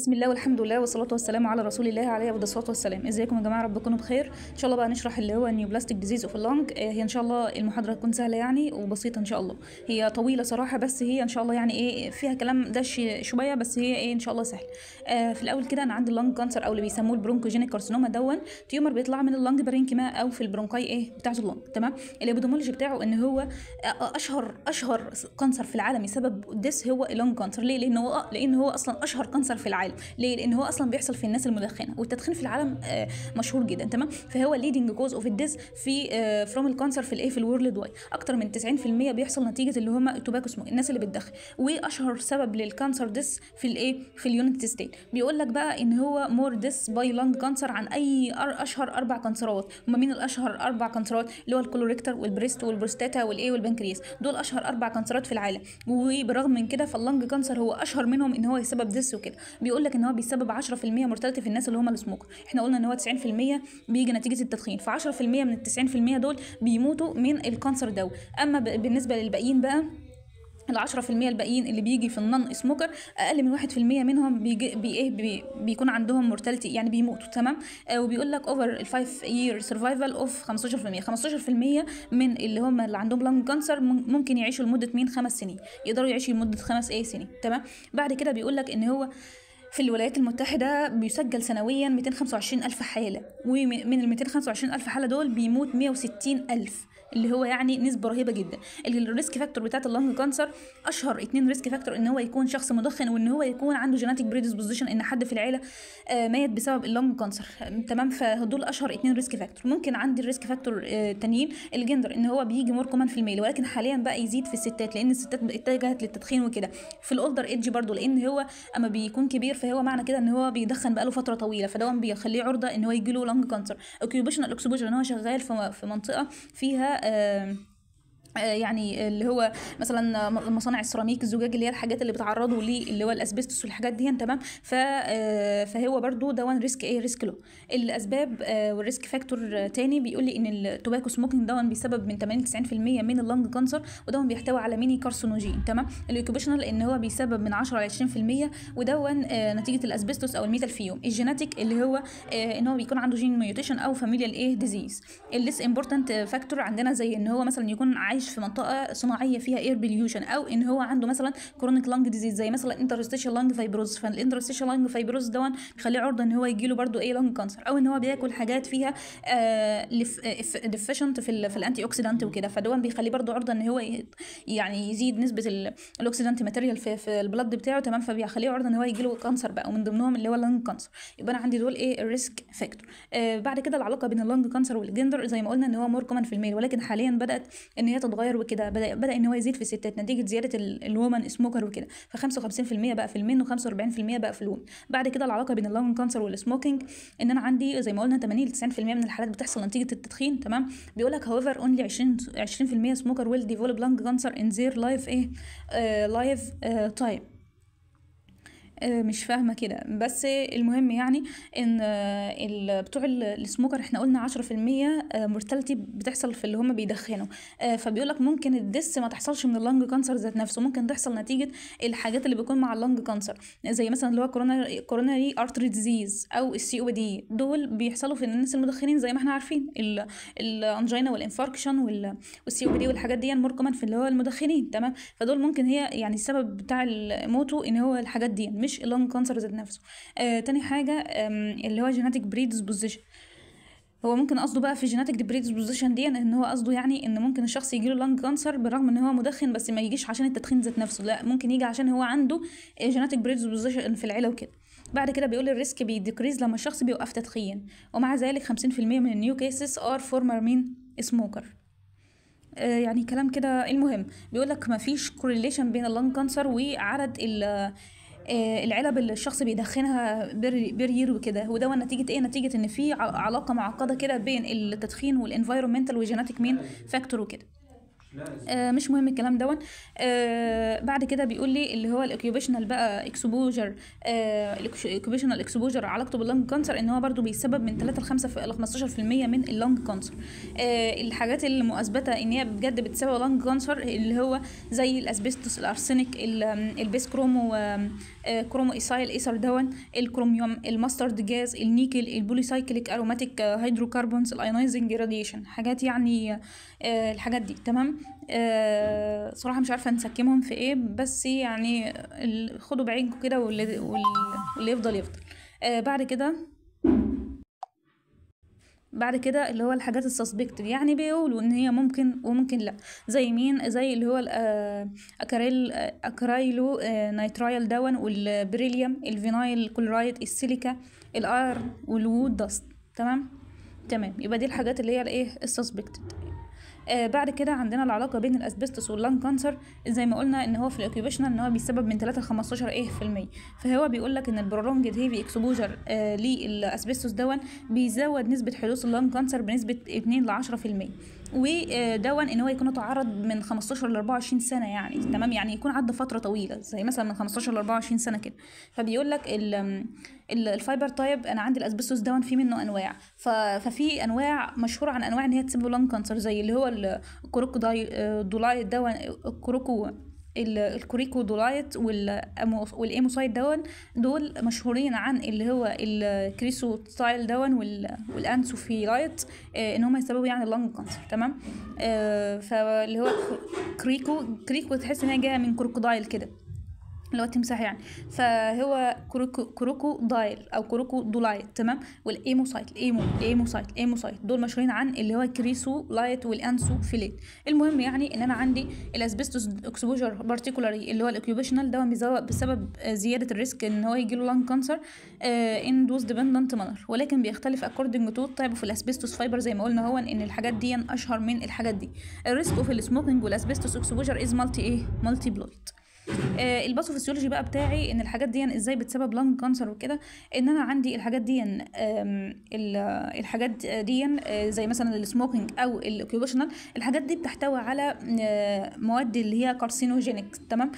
بسم الله والحمد لله والصلاة والسلام على رسول الله عليه أفضل الصلاة والسلام ازيكم يا جماعة ربكم بخير إن شاء الله بقى نشرح اللي هو النيوبلاستيك ديزيز اوف اللانج هي إن شاء الله المحاضرة تكون سهلة يعني وبسيطة إن شاء الله هي طويلة صراحة بس هي إن شاء الله يعني إيه فيها كلام دش شوية بس هي إيه إن شاء الله سهل آه في الأول كده أنا عندي اللانج كانسر أو اللي بيسموه البرونكوجينيك كارسينوما دون تيومر بيطلع من اللانج برينكيما أو في البرونكاي إيه بتاعة اللانج تمام الإبيدومولوجي بتاعه إن هو آه، آه، أشهر أشهر كانسر في العالم سبب ديس هو اللانج كانسر ليه لأن هو لأن هو أصلا أشهر كانسر في العالم العالم ليه لان هو اصلا بيحصل في الناس المدخنه والتدخين في العالم آه، مشهور جدا تمام فهو ليدنج كوز اوف ديس في فروم آه، الكانسر في الايه في الورلد وايد اكتر من 90% بيحصل نتيجه اللي هم التوباكو سموك الناس اللي بتدخن واشهر سبب للكانسر ديس في الايه في اليونايتد ستيت بيقول لك بقى ان هو مور ديس باي لانج كانسر عن اي اشهر اربع كانسرات هما مين الاشهر اربع كانسرات اللي هو الكولوريكتر والبريست والبروستاتا والايه والبنكرياس دول اشهر اربع كانسرات في العالم وبرغم من كده فاللانج كانسر هو اشهر منهم ان هو يسبب ديس وكده بيقول بيقول لك ان هو بيسبب 10% مرتلتي في الناس اللي هم السموكر احنا قلنا ان هو 90% بيجي نتيجه التدخين ف 10% من ال 90% دول بيموتوا من الكانسر ده اما بالنسبه للباقيين بقى ال 10% الباقيين اللي بيجي في النن سموكر اقل من 1% منهم بيجي بي ايه بي بيكون عندهم مورتاليتي يعني بيموتوا تمام آه وبيقول لك اوفر الفايف يير سرفايفل اوف 15% 15% من اللي هم اللي عندهم لانج كانسر ممكن يعيشوا لمده مين خمس سنين يقدروا يعيشوا لمده خمس ايه سنين تمام بعد كده بيقول لك ان هو آه في الولايات المتحدة بيسجل سنويا 225 ألف حالة ومن ال 225 ألف حالة دول بيموت 160 ألف اللي هو يعني نسبه رهيبه جدا الريسك فاكتور بتاعه اللنج كانسر اشهر اتنين ريسك فاكتور ان هو يكون شخص مدخن وان هو يكون عنده جيناتيك بريديسبوزيشن ان حد في العيله آه، مات بسبب اللنج كانسر تمام فدول اشهر اتنين ريسك فاكتور ممكن عندي الريسك آه، فاكتور تانيين الجندر ان هو بيجي مور كومن في الميل ولكن حاليا بقى يزيد في الستات لان الستات اتجهت للتدخين وكده في الاولدر ايدج برضو لان هو اما بيكون كبير فهو معنى كده ان هو بيدخن بقاله فتره طويله فده بيخليه عرضه ان هو يجيله لنج كانسر اوكيوبيشنال اكسبوجر ان هو شغال في منطقه فيها uh, آه، يعني اللي هو مثلا مصانع السيراميك الزجاج اللي هي الحاجات اللي بتعرضوا ليه اللي هو الاسبستوس والحاجات دي تمام آه، فهو برده وان ريسك ايه ريسك له الاسباب آه، والريسك فاكتور تاني بيقول لي ان التوباكو سموكينج ده بيسبب من 80 90% من اللنج كانسر وده بيحتوي على ميني كارسينوجين تمام الاوكيبيشنال ان هو بيسبب من 10 ل 20% وده نتيجه الاسبستوس او الميتال فيوم الجيناتيك اللي هو ان هو بيكون عنده جين ميوتيشن او فاميليال ايه ديزيز الليس امبورتنت فاكتور عندنا زي ان هو مثلا يكون عايش عايش في منطقه صناعيه فيها اير بليوشن او ان هو عنده مثلا كرونيك لانج ديزيز زي مثلا انترستيشال لانج فايبروز فالانترستيشال لانج فايبروز دون بيخليه عرضه ان هو يجي له برده ايه لانج كانسر او ان هو بياكل حاجات فيها آه ديفيشنت في, في الانتي اوكسيدانت وكده فدون بيخليه برده عرضه ان هو يعني يزيد نسبه الاوكسيدانت ماتيريال في, في البلد بتاعه تمام فبيخليه عرضه ان هو يجي له كانسر بقى ومن ضمنهم اللي هو اللانج كانسر يبقى انا عندي دول ايه الريسك فاكتور آه بعد كده العلاقه بين اللانج كانسر والجندر زي ما قلنا ان هو مور كومن في الميل ولكن حاليا بدات ان هي اتغير وكده بدا بدا ان هو يزيد في الستات نتيجه زياده الومن سموكر وكده ف 55% بقى في المين و45% بقى في الومن بعد كده العلاقه بين اللون كانسر والسموكينج ان انا عندي زي ما قلنا 80 ل 90% من الحالات بتحصل نتيجه التدخين تمام بيقول لك هاويفر اونلي 20 20% سموكر ويل develop لانج كانسر ان زير لايف ايه لايف آه، تايم آه، مش فاهمه كده بس المهم يعني ان آه، بتوع السموكر احنا قلنا 10% مورتاليتي آه، بتحصل في اللي هم بيدخنوا فبيقول لك ممكن الدس ما تحصلش من اللنج كانسر ذات نفسه ممكن تحصل نتيجه الحاجات اللي بتكون مع اللنج كانسر زي مثلا اللي هو كورونا كوروناري ارتري ديزيز او السي او دي دول بيحصلوا في الناس المدخنين زي ما احنا عارفين الانجينا والانفاركشن والسي او دي والحاجات دي مور كومن في اللي هو المدخنين تمام فدول ممكن هي يعني السبب بتاع موته ان هو الحاجات دي مش مش اللون كانسر ذات نفسه آه تاني حاجه اللي هو جيناتيك بريدسبوزيشن هو ممكن قصده بقى في جيناتيك بريدسبوزيشن دي ان هو قصده يعني ان ممكن الشخص يجيله لانج كانسر برغم ان هو مدخن بس ما يجيش عشان التدخين ذات نفسه لا ممكن يجي عشان هو عنده جيناتيك آه، بريدسبوزيشن في العيله وكده بعد كده بيقول الريسك بيديكريز لما الشخص بيوقف تدخين ومع ذلك 50% من النيو كيسز ار فورمر مين سموكر يعني كلام كده المهم بيقول لك مفيش كورليشن بين اللنج كانسر وعدد آه، العلب اللي الشخص بيدخنها بير يير وكده وده نتيجه ايه نتيجه ان في علاقه معقده كده بين التدخين والانفايرمنتال وجيناتيك مين فاكتور وكده آه مش مهم الكلام دون آه بعد كده بيقول لي اللي هو الاكيوبيشنال بقى اكسبوجر آه اكسبوجر علاقته باللنج كانسر ان هو برده بيسبب من 3 ل 5 ل 15% من اللنج كانسر آه الحاجات اللي مؤثبته ان هي بجد بتسبب لنج كانسر اللي هو زي الاسبستوس الارسنك البيس كرومو آه، كروموسايل ايثر دون الكروميوم الماسترد جاز النيكل البوليسايكليك اروماتيك آه، هيدروكربونز الايونايزنج راديشن حاجات يعني آه، الحاجات دي تمام صراحه مش عارفه نسكمهم في ايه بس يعني خدوا بعينكم كده واللي يفضل يفضل بعد كده بعد كده اللي هو الحاجات السسبكتد يعني بيقولوا ان هي ممكن وممكن لا زي مين زي اللي هو الاكريل اكريلو نيترايل دون والبريليوم الفينايل كلورايد السيليكا الايرن والوود داست تمام تمام يبقى دي الحاجات اللي هي الايه السسبكتد آه، بعد كده عندنا العلاقه بين الاسبستوس واللان كانسر زي ما قلنا ان هو في الاوكيبيشنال ان هو بيسبب من 3 ل 15 ايه في المية فهو بيقول لك ان البرولونجد هيفي اكسبوجر آه، للاسبستوس دون بيزود نسبه حدوث اللان كانسر بنسبه 2 ل 10% في المية. ودون ان هو يكون اتعرض من 15 ل 24 سنه يعني تمام يعني يكون عدى فتره طويله زي مثلا من 15 ل 24 سنه كده فبيقول لك الفايبر تايب انا عندي الاسبستوس دون في منه انواع ففي انواع مشهوره عن انواع ان هي تسبب لون كانسر زي اللي هو آه، الكروكو دولايت دون الكروكو الكريكودولايت دولايت دون دول مشهورين عن اللي هو الكريسو ستايل دون والانسوفيلايت آه، ان هم يسببوا يعني اللنج كانسر تمام آه، فاللي هو كريكو كريكو تحس ان هي جايه من كروكودايل كده اللي هو التمساح يعني فهو كروكو كروكو دايل او كروكو دولايت تمام والايموسايت الايمو الايموسايت الايموسايت دول مشهورين عن اللي هو كريسو لايت والانسو فيليت المهم يعني ان انا عندي الاسبستوس اكسبوجر بارتيكولاري اللي هو الاكيوبيشنال ده بسبب زياده الريسك ان هو يجي له لان كانسر ان دوز ديبندنت مانر ولكن بيختلف اكوردنج تو طيب في الاسبستوس فايبر زي ما قلنا هو ان الحاجات دي اشهر من الحاجات دي الريسك اوف السموكينج والاسبستوس اكسبوجر از مالتي ايه مالتي بلويد آه الباثوفيسيولوجي بقى بتاعي ان الحاجات دي يعني ازاي بتسبب لانج كانسر وكده ان انا عندي الحاجات دي الحاجات دي آه، زي مثلا السموكينج او الاوكيوبيشنال الحاجات دي بتحتوي على آه، مواد اللي هي كارسينوجينيك تمام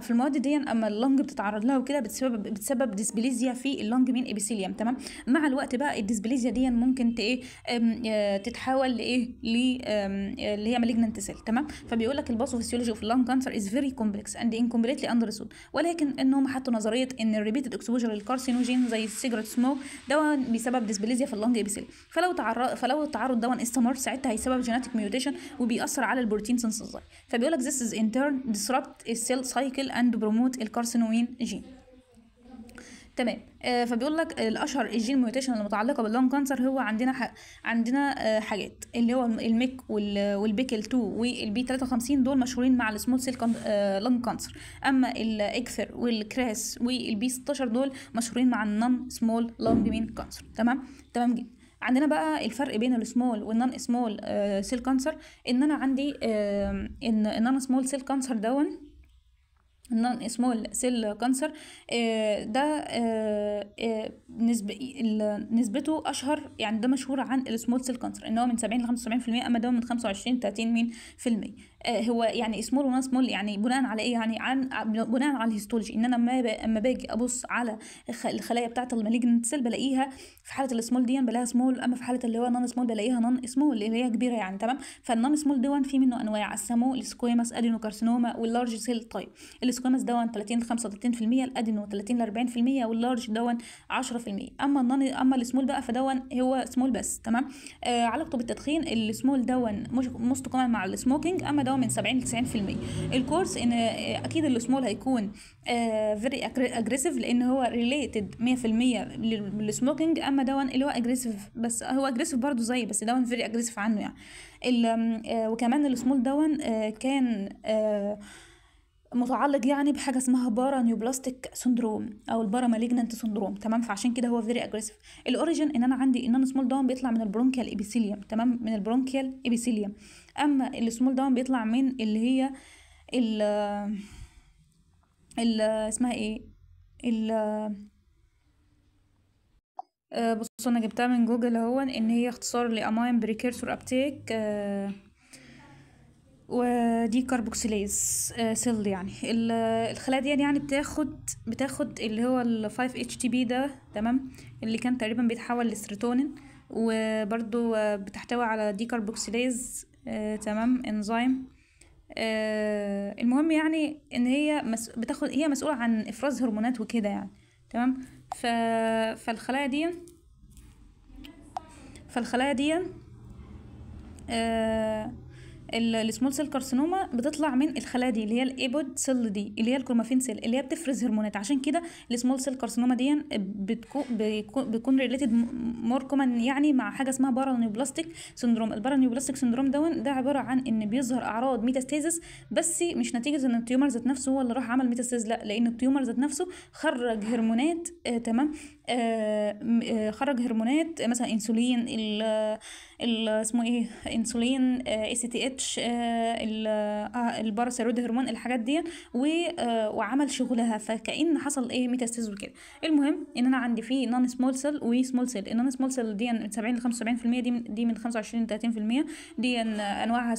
في المواد دي يعني اما اللنج بتتعرض لها وكده بتسبب بتسبب ديسبليزيا في اللنج من ابيثيليوم تمام مع الوقت بقى الديسبليزيا دي يعني ممكن ايه آه، تتحول لايه اللي هي مالجننت سيل تمام فبيقول لك الباثوفيسيولوجي اوف اللنج كانسر از فيري كومبلكس اند انكومبليتلي اندرسود ولكن ان هم حطوا نظريه ان الريبيتد اكسبوجر للكارسينوجين زي السيجرت سموك ده بيسبب ديسبليزيا في اللنج ابيثيل فلو تعرض فلو التعرض ده استمر ساعتها هيسبب جيناتيك ميوتيشن وبيأثر على البروتين سنسزاي فبيقول لك this is in turn disrupt السيل cycle and promote الكارسينوين جين تمام آه، فبيقول لك الاشهر الجين ميوتيشن المتعلقه باللون كانسر هو عندنا حق عندنا آه، حاجات اللي هو الميك والبيكل 2 والبي 53 دول مشهورين مع السمول سيل كان... لون كانسر اما الاكثر والكراس والبي 16 دول مشهورين مع النون سمول لونج مين كانسر تمام تمام جدا عندنا بقى الفرق بين السمول والنون سمول سيل كانسر ان انا عندي ان النون سمول سيل كانسر دون النون سمول سيل كانسر ده آه، آه، نسبته اشهر يعني ده مشهور عن السمول سيل كانسر ان هو من 70 ل 75% اما ده من 25 ل 30 مين في المية آه، هو يعني سمول ونان سمول يعني بناء على ايه يعني عن آه، بناء على الهيستولوجي ان انا اما باجي ابص على الخلايا بتاعه المالجنت سيل بلاقيها في حاله السمول دي بلاقيها سمول اما في حاله اللي هو نان سمول بلاقيها نان سمول اللي هي كبيره يعني تمام فالنان سمول دون في منه انواع السمو السكويماس ادينوكارسينوما واللارج سيل تايب السكويماس دون 30 ل 35% الادينو 30 ل 40% واللارج دون 10% اما النون اما السمول بقى فدون هو سمول بس تمام آه علاقته بالتدخين السمول دون مش مستقيما مع السموكينج اما ده من 70 ل 90% الكورس ان آه، اكيد السمول هيكون فيري آه، اجريسيف لان هو ريليتد 100% للسموكينج اما ده اللي هو اجريسيف بس هو اجريسيف برضه زي بس ده فيري اجريسيف عنه يعني آه، وكمان السمول ده كان متعلق يعني بحاجه اسمها بارا نيوبلاستيك سندروم او البارا مالجنانت سندروم تمام فعشان كده هو فيري اجريسيف الاوريجن ان انا عندي ان انا سمول داون بيطلع من البرونكيال ابيثيليوم تمام من البرونكيال ابيثيليوم اما السمول داون بيطلع من اللي هي ال ال اسمها ايه ال أه بصوا انا جبتها من جوجل اهو ان هي اختصار لامين بريكيرسور ابتيك ودي كاربوكسيليز سيل يعني الخلايا دي يعني, يعني بتاخد بتاخد اللي هو ال 5 اتش تي بي ده تمام اللي كان تقريبا بيتحول لسيروتونين وبرده بتحتوي على دي كاربوكسيليز آه، تمام انزيم آه، المهم يعني ان هي مس... بتاخد هي مسؤوله عن افراز هرمونات وكده يعني تمام ف... فالخلايا دي فالخلايا دي آه السمول سيل كارسينوما بتطلع من الخلايا دي اللي هي الايبود سيل دي اللي هي الكرومافين سيل اللي هي بتفرز هرمونات عشان كده السمول سيل كارسينوما دي بتكون ريليتد مور كومن يعني مع حاجه اسمها بارانيوبلاستيك سندروم البارانيوبلاستيك سندروم دون ده عباره عن ان بيظهر اعراض ميتاستيزس بس مش نتيجه ان التيومر ذات نفسه هو اللي راح عمل ميتاستيز لا لان التيومر ذات نفسه خرج هرمونات آه تمام آه، آه، خرج هرمونات مثلا انسولين ال اسمه ايه انسولين آه، اس تي اتش الباراثيرويد هرمون الحاجات دي وعمل شغلها فكأن حصل ايه ميتاستيز وكده المهم ان انا عندي فيه نون سمول سيل وسمول سيل النون سمول سيل دي من 70 ل 75% دي من دي من 25 ل 30% دي انواعها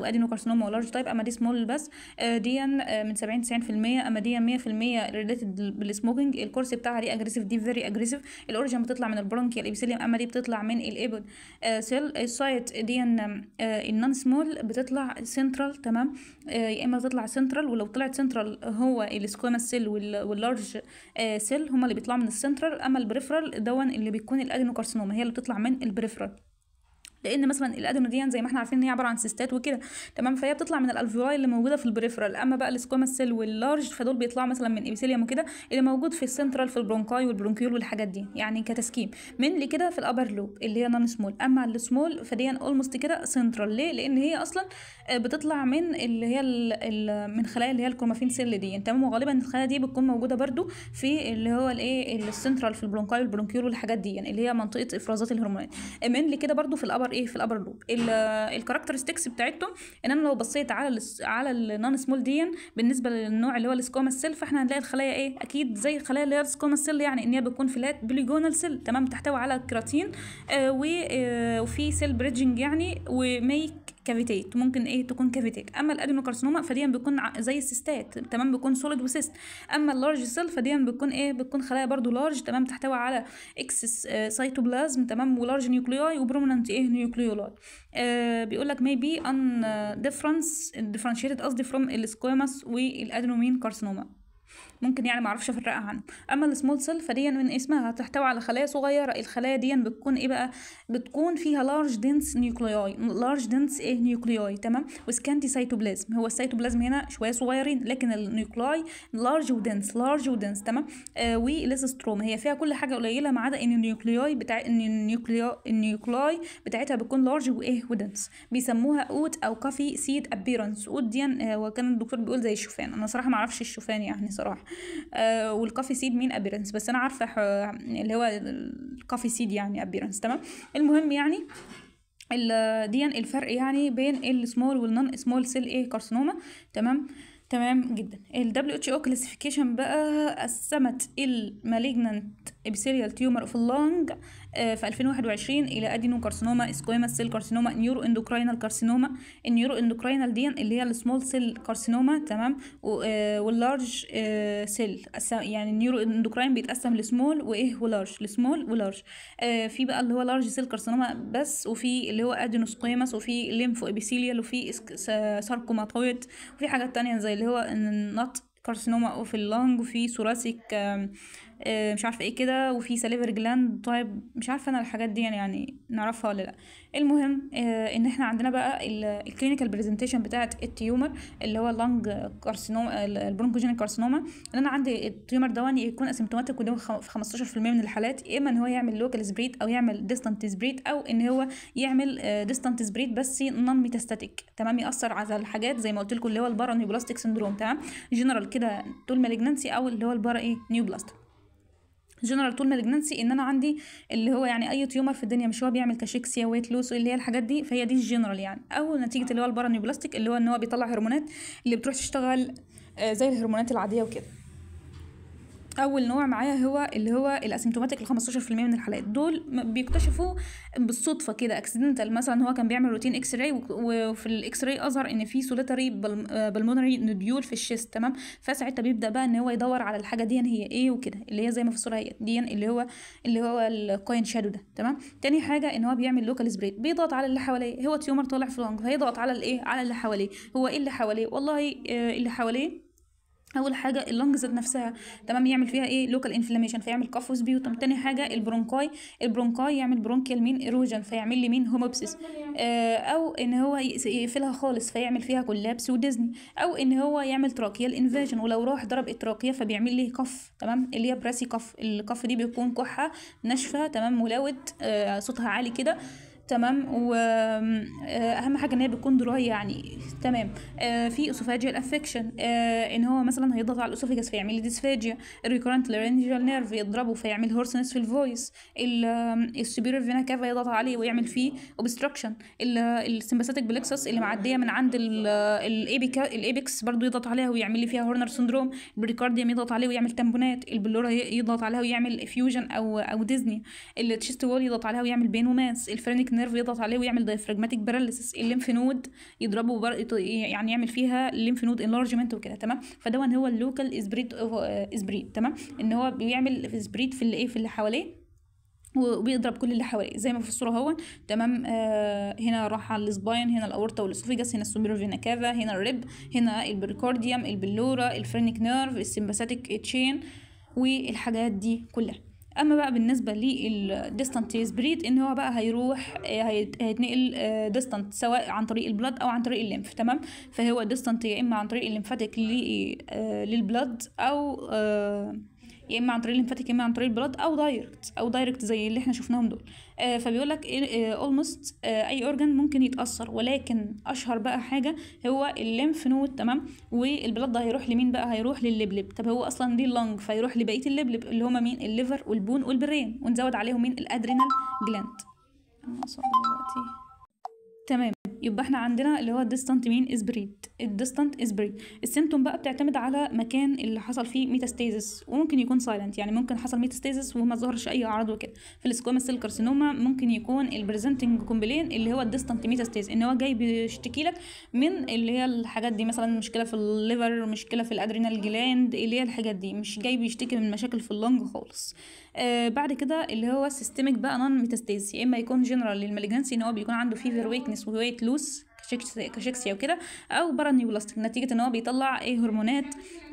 وادينو كارسينوما ولارج تايب اما دي سمول بس دي من 70 90% اما دي 100% ريليتد بالسموكينج الكورس بتاعها دي اجريسيف دي فيري اجريسيف الاوريجن بتطلع من البرونكيا الابيثيليوم اما دي بتطلع من الابل آه، سيل آه، السايت دي ان آه، النون سمول بتطلع سنترال تمام يا اما بتطلع سنترال ولو طلعت سنترال هو السكوما سيل واللارج سيل هما اللي بيطلعوا من السنترال اما البريفرال دون اللي بيكون الادينوكارسينوما هي اللي بتطلع من البريفرال لان مثلا الادينودين زي ما احنا عارفين ان هي عباره عن سيستات وكده تمام فهي بتطلع من الالفيولاي اللي موجوده في البريفرال اما بقى السكوما سيل واللارج فدول بيطلعوا مثلا من ابيثيليوم وكده اللي موجود في السنترال في البرونكاي والبرونكيول والحاجات دي يعني كتسكيم من كده في الابر لوب اللي هي نون سمول اما السمول فدي اولموست كده سنترال ليه لان هي اصلا آه، بتطلع من اللي هي ال ال من خلايا اللي هي الكومافين سيل دي تمام وغالبا الخلايا دي بتكون موجوده برده في اللي هو الايه السنترال في البرونكاي والبرونكيول والحاجات دي يعني اللي هي منطقه افرازات الهرمونات من آه، كده برده في الابر يعتبر ايه في الابر لوب الكاركترستكس بتاعتهم ان انا لو بصيت على ال على النون سمول دي بالنسبه للنوع اللي هو السكوما سيل فاحنا هنلاقي الخلايا ايه اكيد زي الخلايا اللي هي السكوما سيل يعني ان هي بتكون فلات بليجونال سيل تمام تحتوي على كراتين آه،, آه وفي سيل بريدجنج يعني وميك كافيتات ممكن ايه تكون كافيتات اما الادينوكارسينوما فدي بيكون زي السيستات تمام بيكون سوليد وسيست اما اللارج سيل فدي بيكون ايه بيكون خلايا برضو لارج تمام تحتوي على اكسس سيتوبلازم تمام ولارج نيوكليوي وبرومننت ايه نيوكليولاي بيقول لك maybe ان ديفرنس ديفرنشيتد قصدي فروم السكويماس والادينومين كارسينوما ممكن يعني معرفش افرقها عنه اما السمول سيل فدي من اسمها تحتوي على خلايا صغيره الخلايا دي بتكون ايه بقى بتكون فيها لارج دنس نيوكليوي لارج دنس ايه نيوكليوي تمام وسكانتي سيتوبلازم هو السيتوبلازم هنا شويه صغيرين لكن النيوكلاي لارج ودنس لارج ودنس تمام آه وليس ستروم هي فيها كل حاجه قليله ما عدا ان النيوكليوي بتاع ان النيوكليوي النيوكلاي بتاعتها بتكون لارج وايه ودنس بيسموها اوت او كافي سيد ابيرنس اوت دي آه وكان الدكتور بيقول زي الشوفان انا صراحه ما اعرفش الشوفان يعني صراحه والكافي سيد مين ابيرنس بس انا عارفه اللي هو الكافي سيد يعني ابيرنس تمام المهم يعني دي يعني الفرق يعني بين السمول والنون سمول سيل ايه كارسينوما تمام تمام جدا ال WHO classification بقى قسمت malignant epithelial tumor of lung آه، في 2021 الى ادينو كارسينوما اسكويما سيل كارسينوما نيورو اندوكراينال كارسينوما النيورو اندوكراينال دي اللي هي السمول سيل كارسينوما تمام آه، واللارج آه، سيل يعني النيورو اندوكراين بيتقسم لسمول وايه ولارج لسمول ولارج في بقى اللي هو لارج سيل كارسينوما بس وفي اللي هو ادينو ادينوسكويماس وفي ليمفو ابيثيليال وفي ساركوماتويد وفي حاجات تانية زي اللي هو النط كارسينوما اوف اللنج وفي ثوراسيك آه، مش عارفه ايه كده وفي سليفر جلاند طيب مش عارفه انا الحاجات دي يعني, يعني نعرفها ولا لا المهم آه، ان احنا عندنا بقى الكلينيكال برزنتيشن بتاعه التيومر اللي هو اللنج كارسينوما البرونكوجينيك كارسينوما ان انا عندي التيومر ده يعني يكون اسيمتوماتيك ودي في 15% من الحالات يا اما ان هو يعمل لوكال سبريد او يعمل ديستانت سبريد او ان هو يعمل ديستانت آه، سبريد بس نون ميتاستاتيك تمام ياثر على الحاجات زي ما قلت لكم اللي هو البارا نيوبلاستيك سندروم تمام جنرال كده طول مالجنسي او اللي هو البارا ايه نيوبلاستيك جنرال طول ما ان انا عندي اللي هو يعني اي تيومر في الدنيا مش هو بيعمل كاشيكسيا ويت لوس اللي هي الحاجات دي فهي دي الجنرال يعني او نتيجه اللي هو البارانيوبلاستيك اللي هو ان هو بيطلع هرمونات اللي بتروح تشتغل آه، زي الهرمونات العاديه وكده اول نوع معايا هو اللي هو الاسيمتوماتيك ال 15% من الحالات دول بيكتشفوا بالصدفه كده اكسيدنتال مثلا هو كان بيعمل روتين اكس راي وفي الاكس راي اظهر ان في سوليتري بالمونري نوديول في الشيست تمام فساعتها بيبدا بقى ان هو يدور على الحاجه دي هي ايه وكده اللي هي زي ما في الصوره هي دي اللي هو اللي هو الكوين شادو ده تمام تاني حاجه ان هو بيعمل لوكال سبريد بيضغط على اللي حواليه هو تيومر طالع في العنق فيضغط على الايه على اللي حواليه هو ايه اللي حواليه والله إيه اللي حواليه اول حاجه اللنج ذات نفسها تمام يعمل فيها ايه لوكال انفلاميشن فيعمل كف وسبيوتم تاني حاجه البرونكاي البرونكاي يعمل برونكيال مين ايروجن فيعمل لي مين هوموبسيس آه او ان هو يقفلها خالص فيعمل فيها كولابس وديزني او ان هو يعمل تراكيال انفاجن ولو راح ضرب التراكيه فبيعمل لي كف تمام اللي هي براسي كف الكف دي بيكون كحه ناشفه تمام ملاود آه صوتها عالي كده تمام واهم آه، حاجه ان هي بتكون درايه يعني تمام آه، في اسوفاجيا افكشن آه، ان هو مثلا هيضغط على الاسوفاجس فيعمل ديسفاجيا الريكورنت لارنجال نيرف يضربه فيعمل هورسنس في الفويس السوبيريور فينا كافا يضغط عليه ويعمل فيه اوبستراكشن السمباثيك بلكسس اللي معديه من عند الايبيكا الايبكس برضو يضغط عليها ويعمل لي فيها هورنر سندروم البريكارديوم يضغط عليه ويعمل تامبونات البلورا يضغط عليها ويعمل فيوجن او او ديزني التشيست وول يضغط عليها ويعمل بين وماس الفرينيك نيرف يضغط عليه ويعمل دايفراجماتيك باراليسيس الليمف نود يضربه بر... يعني يعمل فيها الليمف نود انلارجمنت وكده تمام فده هو اللوكال اسبريد اسبريد تمام ان هو بيعمل اسبريت في الايه في اللي حواليه وبيضرب كل اللي حواليه زي ما في الصوره اهو تمام آه هنا راح على السباين هنا الاورطه والاسوفيجاس هنا السوبيريور فينا كافا هنا الريب هنا البريكارديوم البلورا الفرينيك نيرف السمباثيك تشين والحاجات دي كلها اما بقى بالنسبه للديستانت بريد ان هو بقى هيروح آه، هيتنقل ديستانت آه، سواء عن طريق البلد او عن طريق الليمف تمام فهو ديستانت يا اما عن طريق الليمفاتيك آه، للبلد او يا اما عن طريق الليمفاتيك يا اما عن طريق البلد او دايركت او دايركت زي اللي احنا شفناهم دول فبيقول لك اولموست اي اورجان ممكن يتاثر ولكن اشهر بقى حاجه هو الليمف نود تمام والبلاد ده هيروح لمين بقى هيروح لللبلب طب هو اصلا دي اللنج فيروح لبقيه اللبلب اللي هما مين الليفر والبون والبرين ونزود عليهم مين الادرينال جلاند تمام يبقى احنا عندنا اللي هو الديستانت مين از بريد الديستانت is breed السيمتوم بقى بتعتمد على مكان اللي حصل فيه ميتاستازيس وممكن يكون سايلنت يعني ممكن حصل ميتاستازيس وما ظهرش اي اعراض وكده في السكوما سيل كارسينوما ممكن يكون البريزنتنج كومبلين اللي هو الديستانت ميتاستازيس ان هو جاي بيشتكي لك من اللي هي الحاجات دي مثلا مشكله في الليفر مشكله في الادرينال جلاند اللي هي الحاجات دي مش جاي بيشتكي من مشاكل في اللنج خالص آه بعد كده اللي هو سيستميك بقى نون ميتاستيز يا اما يكون جنرال للمالجنسي ان هو بيكون عنده فيفر ويكنس وويت لوس كاشيكسيا وكده او بارانيوبلاستيك نتيجه ان هو بيطلع ايه هرمونات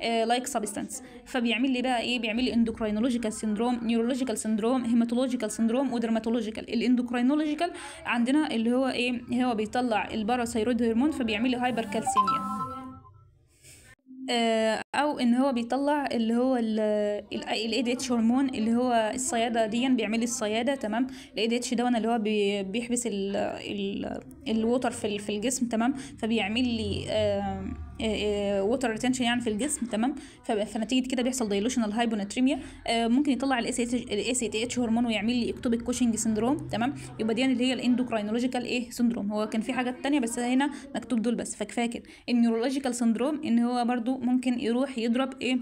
لايك آه، سبستانس فبيعمل لي بقى ايه بيعمل لي اندوكراينولوجيكال سندروم نيورولوجيكال سندروم هيماتولوجيكال سندروم ودرماتولوجيكال الاندوكراينولوجيكال عندنا اللي هو ايه هو بيطلع الباراثايرويد هرمون فبيعمل لي هايبر كالسيميا آه، او ان هو بيطلع اللي هو الاي دي اتش هرمون اللي هو الصياده دي بيعمل الصياده تمام الاي دي اتش ده اللي هو بيحبس الووتر في الجسم تمام فبيعمل لي ووتر آه، ريتنشن آه، يعني في الجسم تمام فنتيجه كده بيحصل دايلوشن آه، هايبوناتريميا ممكن يطلع الاس تي اتش هرمون ويعمل لي اكتوبيك كوشنج سندروم تمام يبقى دي يعني اللي هي الاندوكراينولوجيكال ايه سندروم هو كان في حاجات تانية بس هنا مكتوب دول بس فكفايه كده النيورولوجيكال سندروم ان هو برضو ممكن يروح يضرب ايه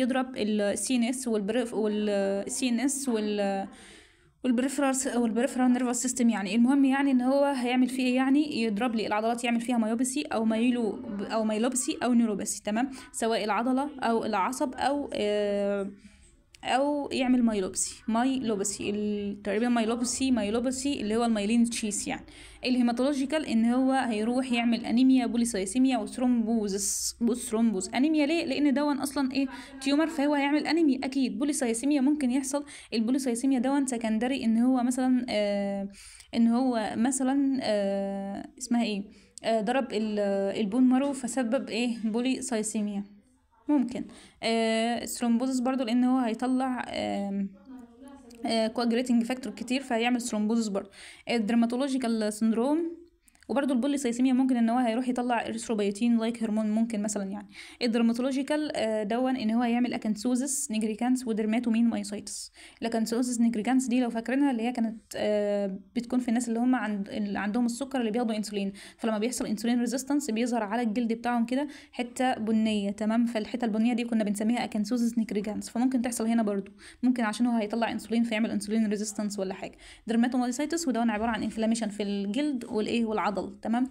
يضرب السي ان اس والسي ان اس وال والبريفرال او البريفرال نيرفس سيستم يعني إيه؟ المهم يعني ان هو هيعمل فيه ايه يعني يضرب لي العضلات يعمل فيها مايوبسي او مايلو او مايلوبسي او نيوروبسي تمام سواء العضله او العصب او آه او يعمل مايلوبسي مايلوبسي تقريبا مايلوبسي مايلوبسي اللي هو المايلين تشيس يعني الهيماتولوجيكال ان هو هيروح يعمل انيميا بوليسايسيميا وثرومبوزس وثرومبوز انيميا ليه لان دون اصلا ايه تيومر فهو هيعمل انيميا اكيد بوليسايسيميا ممكن يحصل البوليسايسيميا دون سكندري ان هو مثلا آه ان هو مثلا آه اسمها ايه آه ضرب آه، البون مارو فسبب ايه بوليسايسيميا ممكن آه الثرومبوزس برضو لان هو هيطلع آه كواجريتنج فاكتور كتير فهيعمل ثرومبوزس برضو الدرماتولوجيكال سندروم وبرده سيسيميا ممكن ان هو هيروح يطلع اريثروبيوتين لايك هرمون ممكن مثلا يعني الدرماتولوجيكال آه، دون ان هو يعمل اكنسوزس نيجريكانس ودرماتومين مايسايتس الاكنسوزس نيجريكانس دي لو فاكرينها اللي هي كانت آه، بتكون في الناس اللي هم عند اللي عندهم السكر اللي بياخدوا انسولين فلما بيحصل انسولين ريزيستنس بيظهر على الجلد بتاعهم كده حته بنيه تمام فالحته البنيه دي كنا بنسميها اكنسوزس نيجريكانس فممكن تحصل هنا برده ممكن عشان هو هيطلع انسولين فيعمل انسولين ريزيستنس ولا حاجه درماتومايسايتس ودون عباره عن انفلاميشن في الجلد والايه والعضل تمام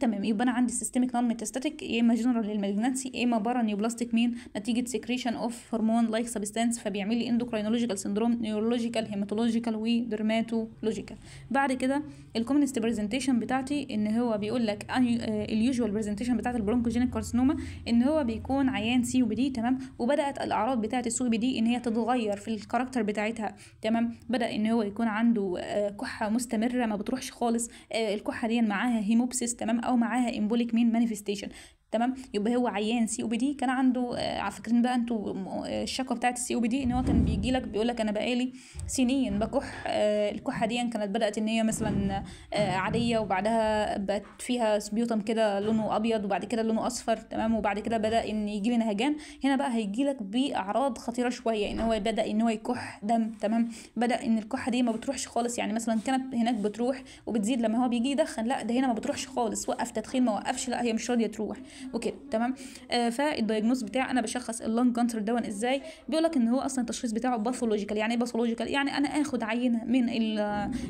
تمام يبقى انا عندي سيستميك نون ميتاستاتيك يا اما جنرال للمالجنسي يا اما بارا نيوبلاستيك مين نتيجه سكريشن اوف هرمون لايك سبستانس فبيعمل لي اندوكراينولوجيكال سندروم نيورولوجيكال هيماتولوجيكال ودرماتولوجيكال بعد كده الكومنست برزنتيشن بتاعتي ان هو بيقول لك اليوجوال آه، برزنتيشن بتاعت البرونكوجينيك كارسينوما ان هو بيكون عيان سي وبي دي تمام وبدات الاعراض بتاعت السي بي دي ان هي تتغير في الكاركتر بتاعتها تمام بدا ان هو يكون عنده آه، كحه مستمره ما بتروحش خالص آه، الكحه دي معاها هيموبسيس تمام او معاها امبوليك مين مانيفستيشن تمام يبقى هو عيان سي او بي دي كان عنده آه على فكره بقى انتوا آه، الشكوى بتاعه السي او بي دي ان هو كان بيجي لك بيقول لك انا بقالي سنين بكح آه الكحه دي كانت بدات ان هي مثلا آه عاديه وبعدها بقت فيها سبيوتم كده لونه ابيض وبعد كده لونه اصفر تمام وبعد كده بدا ان يجي لي نهجان هنا بقى هيجي لك باعراض خطيره شويه ان هو بدا ان هو يكح دم تمام بدا ان الكحه دي ما بتروحش خالص يعني مثلا كانت هناك بتروح وبتزيد لما هو بيجي يدخن لا ده هنا ما بتروحش خالص وقف تدخين ما وقفش لا هي مش راضيه تروح وكده تمام آه فالدايجنوز بتاع انا بشخص اللنج كانسر دون ازاي بيقول لك ان هو اصلا التشخيص بتاعه باثولوجيكال يعني ايه باثولوجيكال يعني انا اخد عينه من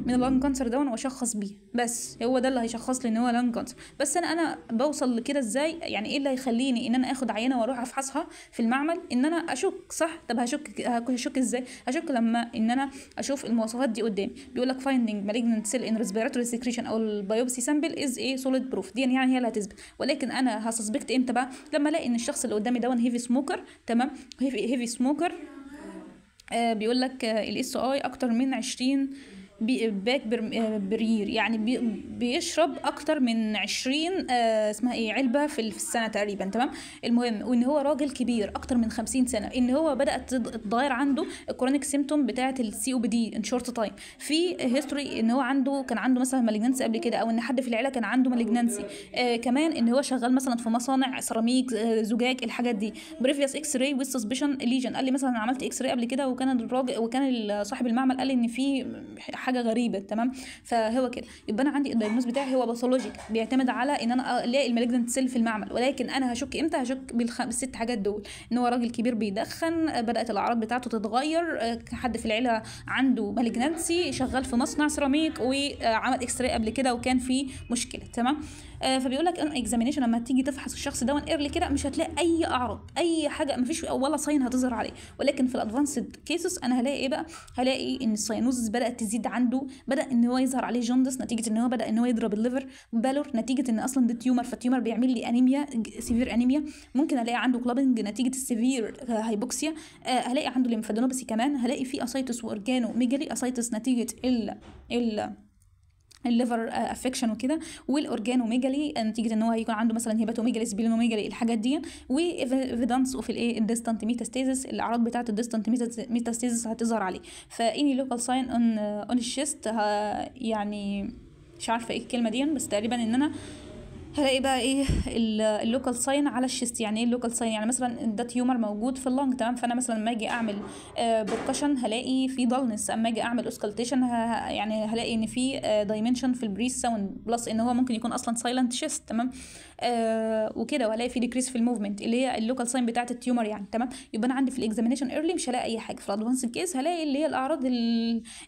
من اللنج كانسر دون واشخص بيه بس هو ده اللي هيشخص لي ان هو لنج كانسر بس انا انا بوصل لكده ازاي يعني ايه اللي هيخليني ان انا اخد عينه واروح افحصها في المعمل ان انا اشك صح طب هشك هشك ازاي هشك لما ان انا اشوف المواصفات دي قدامي بيقول لك فايندنج مالجننت سيل ان ريسبيراتوري سيكريشن او البايوبسي سامبل از ايه سوليد بروف دي يعني هي اللي هتثبت ولكن انا هس سسبكت امتى بقى لما الاقي ان الشخص اللي قدامي ده هيفي سموكر تمام هيفي, هيفي سموكر آه بيقول لك آه، الاس اي اكتر من 20 باك آه، برير يعني بيشرب اكتر من عشرين آه، اسمها ايه علبه في السنه تقريبا تمام المهم وان هو راجل كبير اكتر من خمسين سنه ان هو بدات تتغير عنده الكرونيك سيمتوم بتاعه السي او بي دي ان شورت تايم في هيستوري ان هو عنده كان عنده مثلا مالجنانسي قبل كده او ان حد في العيله كان عنده مالجنانسي آه كمان ان هو شغال مثلا في مصانع سيراميك آه، زجاج الحاجات دي بريفيس اكس راي ويز سسبشن ليجن قال لي مثلا عملت اكس راي قبل كده وكان الراجل وكان صاحب المعمل قال لي ان في حاجه غريبه تمام فهو كده يبقى انا عندي الدايجنوز بتاعي هو باثولوجيك بيعتمد على ان انا الاقي المالجنت سيل في المعمل ولكن انا هشك امتى هشك بالخ... بالست حاجات دول ان هو راجل كبير بيدخن بدات الاعراض بتاعته تتغير آه، حد في العيله عنده مالجنانسي شغال في مصنع سيراميك وعمل اكس راي قبل كده وكان في مشكله تمام آه، فبيقول لك ان اكزامينشن لما تيجي تفحص الشخص ده ايرلي كده مش هتلاقي اي اعراض اي حاجه مفيش ولا ساين هتظهر عليه ولكن في الادفانسد كيسز انا هلاقي ايه بقى هلاقي ان الساينوزز بدات تزيد عنده بدا ان هو يظهر عليه جوندس نتيجه ان هو بدا ان هو يضرب الليفر بالور نتيجه ان اصلا ده تيومر فالتيومر بيعمل لي انيميا سيفير انيميا ممكن الاقي عنده كلابنج نتيجه السيفير آه، هايبوكسيا هلاقي عنده ليمفادينوباثي كمان هلاقي في اسايتس وارجانو ميجالي اسايتس نتيجه ال ال الليفر افكشن آه، وكده والاورجانوميجالي آه، نتيجه ان هو هيكون عنده مثلا هيباتوميجالي سبلينوميجالي الحاجات دي وايفيدنس اوف الايه الديستانت ميتاستيزس الاعراض بتاعه الديستانت ميتاستيزس هتظهر عليه فاني لوكال ساين اون اون الشيست يعني مش عارفه ايه الكلمه دي بس تقريبا ان انا هلاقي بقى ايه اللوكال ساين على الشيست يعني ايه اللوكال ساين يعني مثلا ده تيومر موجود في اللنج تمام فانا مثلا لما اجي اعمل بركشن آه، هلاقي في ضلنس اما اجي اعمل اوسكالتيشن يعني هلاقي ان في دايمنشن آه، في البريس ساوند بلس ان هو ممكن يكون اصلا سايلنت شيست تمام آه، وكده والاقي في ديكريس في الموفمنت اللي هي اللوكال ساين بتاعت التيومر يعني تمام يبقى انا عندي في الاكزامينشن ايرلي مش هلاقي اي حاجه في الادفانس كيس هلاقي اللي هي الاعراض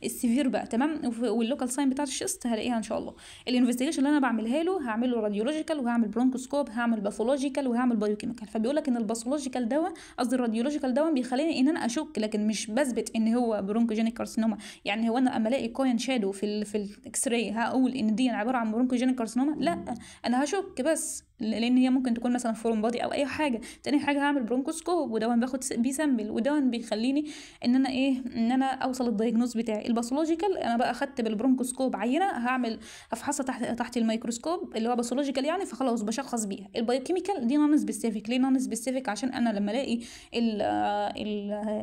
السيفير بقى تمام واللوكال ساين بتاعت الشيست هلاقيها ان شاء الله الانفستيجيشن اللي انا بعملها له هعمله راديولوجيكال وهعمل برونكوسكوب هعمل باثولوجيكال وهعمل بايوكيميكال فبيقول لك ان الباثولوجيكال دواء قصدي الراديولوجيكال دواء بيخليني ان انا اشك لكن مش بثبت ان هو برونكوجينيك كارسينوما يعني هو انا اما الاقي كوين شادو في في الاكس راي هقول ان دي عباره عن برونكوجينيك كارسينوما لا انا هشك بس is لان هي ممكن تكون مثلا فورم بادي او اي حاجه تاني حاجه هعمل برونكوسكوب وده باخد بيه سامبل وده بيخليني ان انا ايه ان انا اوصل الدايجنوز بتاعي الباثولوجيكال انا بقى اخدت بالبرونكوسكوب عينه هعمل افحصها تحت تحت الميكروسكوب اللي هو باثولوجيكال يعني فخلاص بشخص بيها البايوكيميكال دي نون سبيسيفيك ليه نون سبيسيفيك عشان انا لما الاقي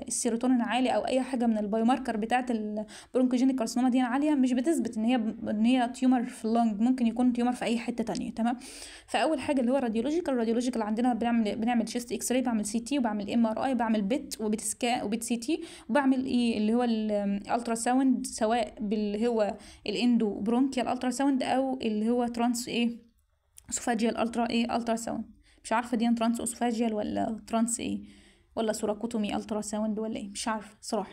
السيروتونين عالي او اي حاجه من البايوماركر بتاعه البرونكوجينيك كارسينوما دي عاليه مش بتثبت ان هي ان هي تيومر في اللنج ممكن يكون تيومر في اي حته تانية تمام فاول حاجه اللي هو راديولوجيكال الراديولوجيكال عندنا بنعمل إيه؟ بنعمل شيست اكس راي بعمل سي تي وبعمل ام ار اي بعمل بت وبت سكان وبت سي تي وبعمل ايه اللي هو الالترا ساوند سواء باللي هو الاندو برونكيا الالترا ساوند او اللي هو ترانس ايه اسوفاجيال الترا ايه الترا ساوند مش عارفه دي ترانس اسوفاجيال ولا ترانس ايه ولا سوراكوتومي الترا ساوند ولا ايه مش عارفه صراحه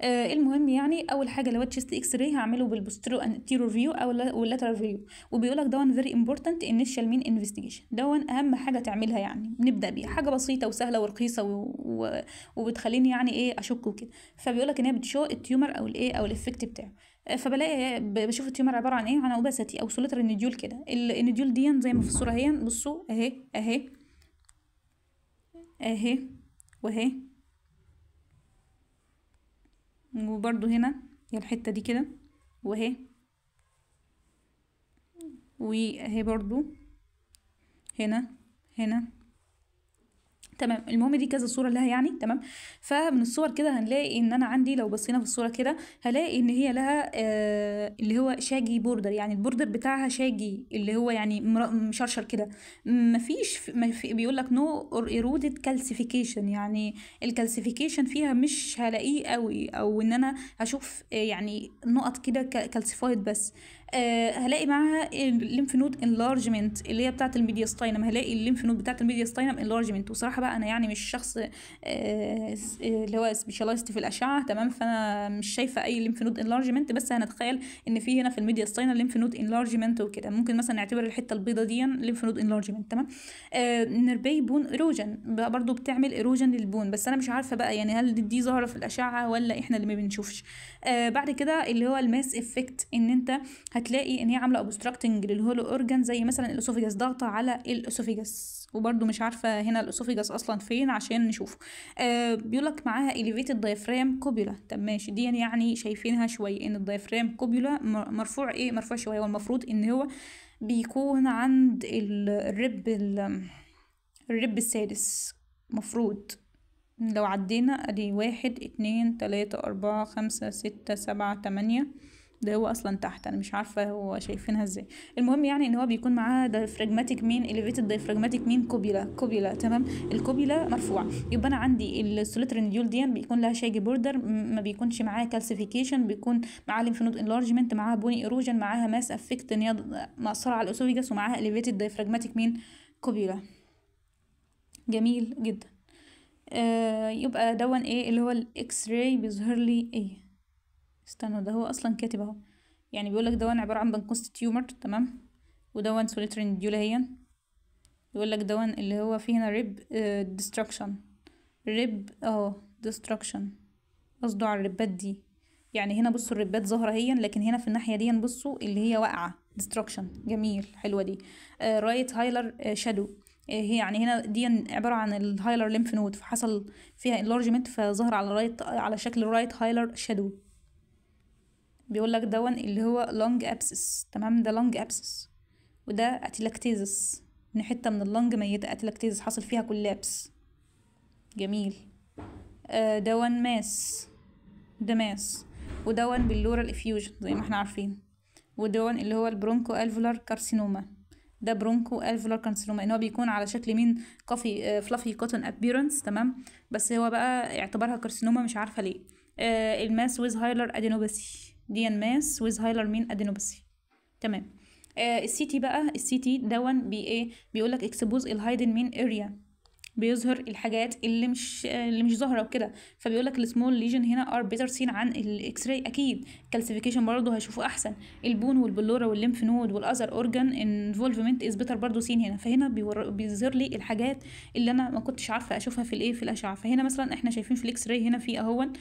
آه المهم يعني اول حاجه لو تشيست اكس راي هعمله بالبوستيرو انتيرو فيو او اللاترال فيو وبيقول لك دون فيري امبورتنت انيشال مين انفستيجيشن دون اهم حاجه تعملها يعني نبدا بيها حاجه بسيطه وسهله ورخيصه و... و... وبتخليني يعني ايه اشك وكده فبيقول لك ان هي بتشو التيومر او الايه او الافكت بتاعه آه، فبلاقي بشوف التيومر عباره عن ايه عن اوباستي او سوليتر النيديول كده النديول دي زي ما في الصوره اهي بصوا اهي اهي اهي واهي وبرده هنا هي الحتة دي كده واهي واهي برده هنا هنا تمام المهم دي كذا صوره لها يعني تمام فمن الصور كده هنلاقي ان انا عندي لو بصينا في الصوره كده هلاقي ان هي لها آه اللي هو شاجي بوردر يعني البوردر بتاعها شاجي اللي هو يعني مشرشر كده مفيش مفي بيقول لك نو اور ايرودد كالسيفيكيشن يعني الكالسيفيكيشن فيها مش هلاقيه قوي او ان انا هشوف آه، يعني نقط كده كالسيفايد بس آه، هلاقي معاها الليمف نود انلارجمنت اللي هي بتاعه الميدياستاينم هلاقي الليمف نود بتاعه الميدياستاينم انلارجمنت وصراحه بقى انا يعني مش شخص آه، آه، اللي هو سبيشاليست في الاشعه تمام فانا مش شايفه اي ليمف نود انلارجمنت بس هنتخيل ان في هنا في الميدياستاينم ليمف نود انلارجمنت وكده ممكن مثلا نعتبر الحته البيضه دي ليمف نود انلارجمنت تمام نربي بون ايروجن برضو بتعمل ايروجن للبون بس انا مش عارفه بقى يعني هل دي ظاهره في الاشعه ولا احنا اللي ما بنشوفش بعد كده اللي هو الماس افكت ان انت هتلاقي ان هي عامله اوبستراكتنج للهولو اورجان زي مثلا الاسوفيجاس ضاغطه على الاسوفيجاس وبرده مش عارفه هنا الاسوفيجاس اصلا فين عشان نشوفه آه بيقول لك معاها اليفيتد دايفرام كوبولا طب ماشي دي يعني شايفينها شويه ان الدايفرام كوبولا مرفوع ايه مرفوع شويه والمفروض ان هو بيكون عند الرب الرب السادس مفروض لو عدينا ادي واحد اتنين تلاتة اربعة خمسة ستة سبعة تمانية ده هو اصلا تحت انا مش عارفه هو شايفينها ازاي المهم يعني ان هو بيكون معاه دايفراجماتيك مين اليفيتد دايفراجماتيك مين كوبيلا كوبيلا تمام الكوبيلا مرفوعه يبقى انا عندي السوليترين ديول دي بيكون لها شاجي بوردر ما بيكونش معاها كالسيفيكيشن بيكون معاها ليمفنود انلارجمنت معاها بوني ايروجن معاها ماس افكت ان هي مأثره على الاسوفيجاس ومعاها اليفيتد دايفراجماتيك مين كوبيلا جميل جدا آه يبقى دون ايه اللي هو الاكس راي بيظهر لي ايه استنوا ده هو اصلا كاتب اهو يعني بيقول لك دوان عباره عن بنكوست تيومر تمام وده وان سوليترين هي يقول لك دوان اللي هو فيه هنا ريب ديستركشن ريب اهو ديستركشن قصده على الربات دي يعني هنا بصوا الربات ظاهره هي لكن هنا في الناحيه دي بصوا اللي هي واقعه ديستركشن جميل حلوه دي رايت هايلر شادو هي يعني هنا دي عباره عن الهايلر ليمف نود فحصل فيها انلارجمنت فظهر على رايت على شكل رايت هايلر شادو بيقول لك دون اللي هو لونج ابسس تمام ده لونج ابسس وده اتلاكتيزس ان حته من اللونج ميته اتلاكتيزس حصل فيها كولابس جميل آه دون ماس ده ماس ودون باللورال افيوجن زي ما احنا عارفين ودون اللي هو البرونكو الفولار كارسينوما ده برونكو الفولار كارسينوما ان هو بيكون على شكل مين كافي فلافي كوتن ابيرنس تمام بس هو بقى اعتبارها كارسينوما مش عارفه ليه آه الماس ويز هايلر ادينوباسي دي ان ماس ويز هايلر مين ادينوباسي تمام آه، السي تي بقى السي تي دون بي ايه بيقول لك اكسبوز الهايدن مين اريا بيظهر الحاجات اللي مش اللي مش ظاهره وكده فبيقول لك السمول ليجن هنا ار بيتر سين عن الاكس راي اكيد كالسيفيكيشن برضه هشوفه احسن البون والبلورا والليمف نود والاذر اورجان انفولفمنت از بيتر برضه سين هنا فهنا بيظهر لي الحاجات اللي انا ما كنتش عارفه اشوفها في الايه في الاشعه فهنا مثلا احنا شايفين في الاكس راي هنا في اهون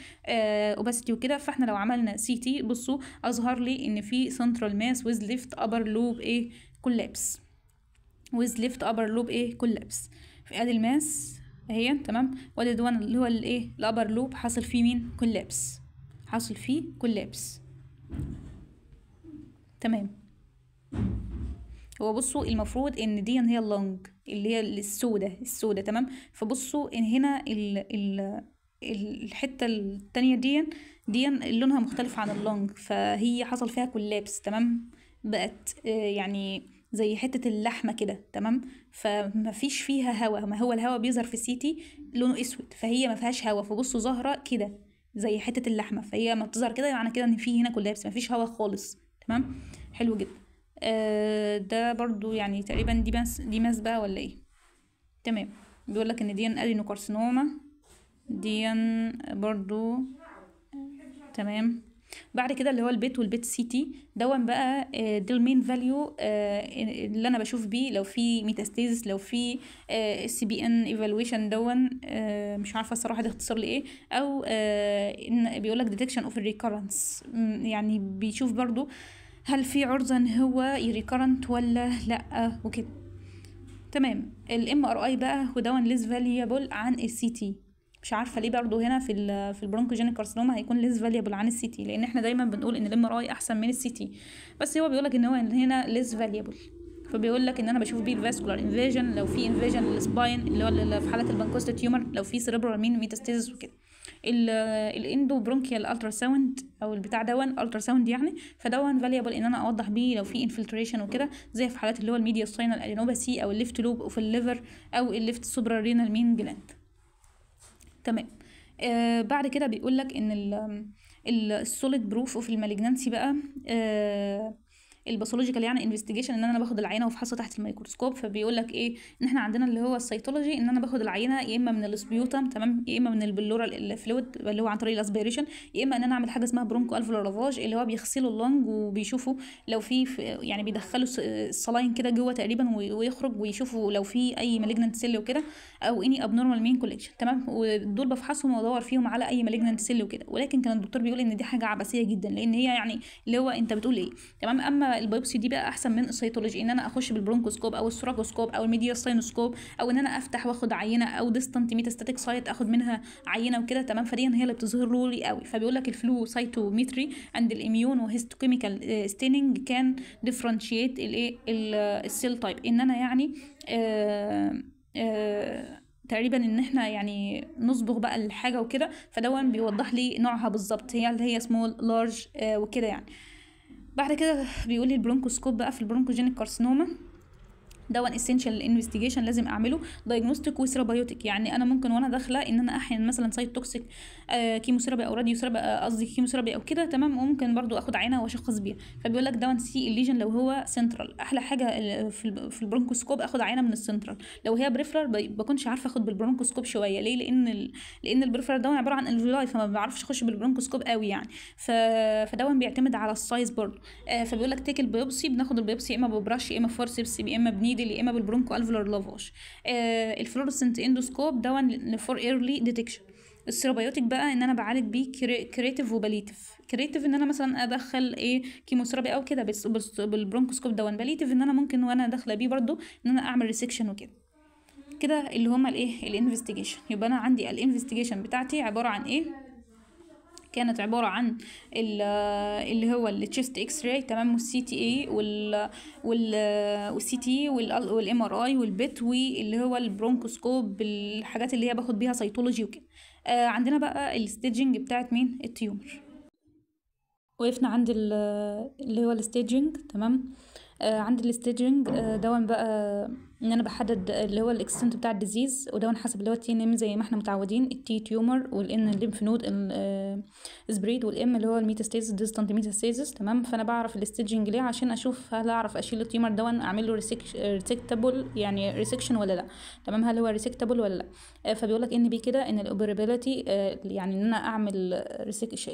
اوباسيتي آه وكده فاحنا لو عملنا سي تي بصوا اظهر لي ان في سنترال ماس ويز ليفت ابر لوب ايه كولابس ويز ليفت ابر لوب ايه كولابس في ادي الماس اهي تمام وادي دوان اللي هو الايه الابر لوب حصل فيه مين كولابس حصل فيه كولابس تمام هو بصوا المفروض ان دي هي اللونج اللي هي السودة السودة تمام فبصوا ان هنا ال ال الحتة التانية دي دي لونها مختلف عن اللونج فهي حصل فيها كولابس تمام بقت آه، يعني زي حته اللحمه كده تمام فمفيش فيها هواء ما هو الهواء بيظهر في السيتي لونه اسود فهي ما فيهاش هواء فبصوا ظاهره كده زي حته اللحمه فهي لما بتظهر كده معنى كده ان في هنا ما مفيش هواء خالص تمام حلو جدا آه ده برضو يعني تقريبا دي مس دي بقى ولا ايه تمام بيقول لك ان دي ادينوكارسينوما دي برضو تمام بعد كده اللي هو البيت والبيت سيتي دون بقى ده آه، المين فاليو آه، اللي انا بشوف بيه لو في ميتاستيزس لو في السي آه، بي ان ايفالويشن دون مش عارفه الصراحه ده اختصار لايه او بيقول لك ديتكشن اوف ريكورنس يعني بيشوف برضو هل في ان هو ريكورنت ولا لا وكده تمام الام ار اي بقى ودون ليس فاليبل عن السي تي مش عارفه ليه برضو هنا في ال في البرونكوجينيك كارسينوما هيكون ليس فاليبل عن السي تي لان احنا دايما بنقول ان الام ار اي احسن من السي تي بس هو بيقول لك ان هو هنا ليس فاليبل فبيقول لك ان انا بشوف بيه الفاسكولار انفيجن لو في انفيجن للسباين اللي هو في حاله البانكوست تيومر لو في سيربرال مين ميتاستيزس وكده الاندو برونكيال الترا ساوند او البتاع دون الترا ساوند يعني فدون فاليبل ان انا اوضح بيه لو في انفلتريشن وكده زي في حالات اللي هو الميديا ساينال ادينوباسي او الليفت لوب اوف الليفر او الليفت سوبرا رينال مين جلاند تمام آه، بعد كده بيقول لك ان السوليد بروف اوف المالجنانسي بقى آه، الباثولوجيكال يعني انفستيجيشن ان انا باخد العينه وافحصها تحت الميكروسكوب فبيقول لك ايه ان احنا عندنا اللي هو السيتولوجي ان انا باخد العينه يا اما من السبيوتم تمام يا اما من البلورال الفلويد اللي هو عن طريق الاسبيريشن يا اما ان انا اعمل حاجه اسمها برونكو الفلورافاج اللي هو بيغسلوا اللنج وبيشوفوا لو في يعني بيدخلوا الصلاين كده جوه تقريبا ويخرج ويشوفوا لو في اي مالجننت سيل وكده او اني ابنورمال مين كوليكشن تمام ودول بفحصهم وادور فيهم على اي مالجننت سيل وكده ولكن كان الدكتور بيقول ان دي حاجه عبثيه جدا لان هي يعني اللي هو انت بتقول ايه تمام اما البيوبسي دي بقى احسن من السيتولوجي ان انا اخش بالبرونكوسكوب او السراكوسكوب او الميديا ساينوسكوب او ان انا افتح واخد عينه او ديستانت ميتاستاتيك سايت اخد منها عينه وكده تمام فدي هي اللي بتظهر له لي قوي فبيقول لك الفلو سايتوميتري عند الاميون وهيستوكيميكال ستيننج كان ديفرنشيت الايه السيل تايب ان انا يعني آه آه تقريبا ان احنا يعني نصبغ بقى الحاجه وكده فدون بيوضح لي نوعها بالظبط هي اللي هي سمول لارج آه، وكده يعني بعد كده بيقول لي البرونكوسكوب بقى في البرونكوجينيك كارسينوما ده وان اسينشال انفستيجيشن لازم اعمله دايجنوستيك وسيرابيوتيك يعني انا ممكن وانا داخله ان انا احيانا مثلا سايت توكسيك آه كيموثيرابي او راديو آه، ثيرابي قصدي كيموثيرابي او كده تمام وممكن برضو اخد عينه واشخص بيها فبيقول لك ده وان سي الليجن لو هو سنترال احلى حاجه في في البرونكوسكوب اخد عينه من السنترال لو هي بريفرال بكونش عارفه اخد بالبرونكوسكوب شويه ليه لان لان البريفرال ده عباره عن الفيلاي فما بعرفش اخش بالبرونكوسكوب قوي يعني ف... فدون بيعتمد على السايز برضو آه فبيقول لك تيك البيوبسي بناخد البيوبسي يا اما ببرش يا اما فورسبس يا اما بني ايدل اللي اما بالبرونكو الفولار لافاش آه الفلورسنت اندوسكوب ده فور ايرلي ديتكشن السيروبيوتيك بقى ان انا بعالج بيه كريتيف وباليتيف كريتيف ان انا مثلا ادخل ايه كيموثيرابي او كده بس بالبرونكوسكوب ده باليتيف ان انا ممكن وانا داخله بيه برضو ان انا اعمل ريسكشن وكده كده اللي هما الايه الانفستيجيشن يبقى انا عندي الانفستيجيشن بتاعتي عباره عن ايه كانت عبارة عن اللي هو التشيست اكس راي تمام والسي تي اي وال والسي تي والام ار اي والبيت واللي هو البرونكوسكوب الحاجات اللي هي باخد بيها سيتولوجي وكده آه عندنا بقى الستيجنج بتاعت مين التيومر وقفنا عند اللي هو الستيجنج تمام آه عند الستيجنج آه دون بقى ان انا بحدد اللي هو الاكستنت بتاع الديزيز وده ودون حسب اللي هو التي نيم زي ما احنا متعودين التي تيومر والان الليمف نود آه، سبريد والام اللي هو الميتاستيز ديستانت ميتاستيزس تمام فانا بعرف الاستيجنج ليه عشان اشوف هل اعرف اشيل التيومر دون اعمل له ريسكتابل يعني ريسكشن ولا لا تمام هل هو ريسكتابل ولا لا آه، فبيقول لك ان بي كده ان الاوبرابيلتي آه، يعني ان انا اعمل